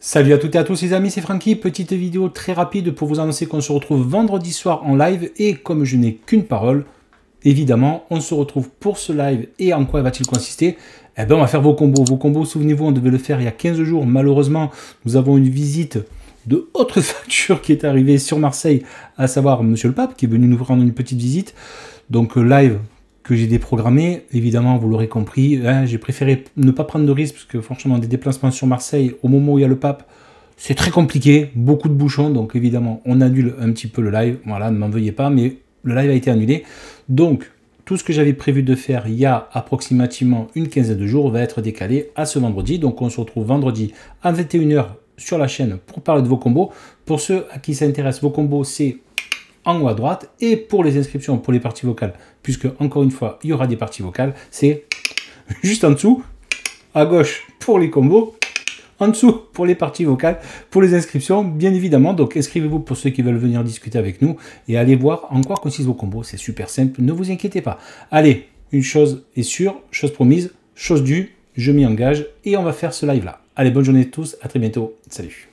Salut à toutes et à tous les amis, c'est Francky. Petite vidéo très rapide pour vous annoncer qu'on se retrouve vendredi soir en live et comme je n'ai qu'une parole, évidemment, on se retrouve pour ce live et en quoi va-t-il consister Eh bien, on va faire vos combos. Vos combos, souvenez-vous, on devait le faire il y a 15 jours. Malheureusement, nous avons une visite de haute facture qui est arrivée sur Marseille, à savoir Monsieur le Pape qui est venu nous rendre une petite visite. Donc euh, live j'ai déprogrammé. Évidemment, vous l'aurez compris, hein, j'ai préféré ne pas prendre de risques, parce que franchement, des déplacements sur Marseille, au moment où il y a le pape, c'est très compliqué, beaucoup de bouchons, donc évidemment, on annule un petit peu le live. Voilà, ne m'en veuillez pas, mais le live a été annulé. Donc, tout ce que j'avais prévu de faire il y a approximativement une quinzaine de jours va être décalé à ce vendredi. Donc, on se retrouve vendredi à 21h sur la chaîne pour parler de vos combos. Pour ceux à qui ça intéresse, vos combos, c'est en haut à droite. Et pour les inscriptions, pour les parties vocales, puisque encore une fois, il y aura des parties vocales, c'est juste en dessous, à gauche pour les combos, en dessous pour les parties vocales, pour les inscriptions, bien évidemment. Donc inscrivez-vous pour ceux qui veulent venir discuter avec nous et allez voir en quoi consistent vos combos. C'est super simple, ne vous inquiétez pas. Allez, une chose est sûre, chose promise, chose due, je m'y engage et on va faire ce live-là. Allez, bonne journée à tous, à très bientôt, salut